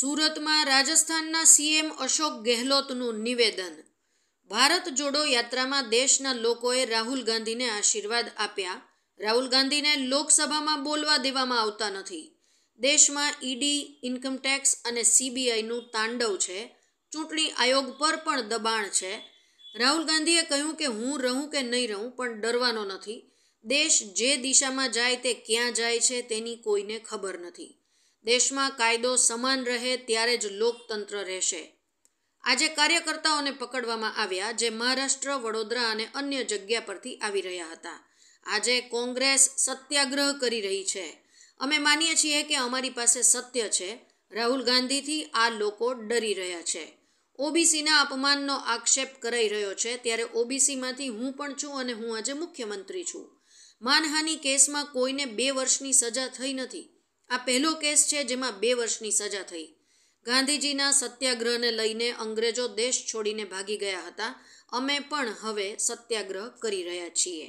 સુરતમાં રાજસ્થાનના સીએમ અશોક ગેહલોતનું નિવેદન ભારત જોડો યાત્રામાં દેશના લોકોએ રાહુલ ગાંધીને આશીર્વાદ આપ્યા રાહુલ ગાંધીને લોકસભામાં બોલવા દેવામાં આવતા નથી દેશમાં ઈડી ઇન્કમટેક્સ અને સીબીઆઈનું તાંડવ છે ચૂંટણી આયોગ પર પણ દબાણ છે રાહુલ ગાંધીએ કહ્યું કે હું રહું કે નહીં રહું પણ ડરવાનો નથી દેશ જે દિશામાં જાય તે ક્યાં જાય છે તેની કોઈને ખબર નથી દેશમાં કાયદો સમાન રહે ત્યારે જ લોકતંત્ર રહેશે આજે કાર્યકર્તાઓને પકડવામાં આવ્યા જે મહારાષ્ટ્ર વડોદરા અને અન્ય જગ્યા પરથી આવી રહ્યા હતા આજે કોંગ્રેસ સત્યાગ્રહ કરી રહી છે અમે માનીએ છીએ કે અમારી પાસે સત્ય છે રાહુલ ગાંધીથી આ લોકો ડરી રહ્યા છે ઓબીસીના અપમાનનો આક્ષેપ કરાઈ રહ્યો છે ત્યારે ઓબીસીમાંથી હું પણ છું અને હું આજે મુખ્યમંત્રી છું માનહાનિ કેસમાં કોઈને બે વર્ષની સજા થઈ નથી આ પહેલો કેસ છે જેમાં બે વર્ષની સજા થઈ ગાંધીજીના સત્યાગ્રહને લઈને અંગ્રેજો દેશ છોડીને ભાગી ગયા હતા અમે પણ હવે સત્યાગ્રહ કરી રહ્યા છીએ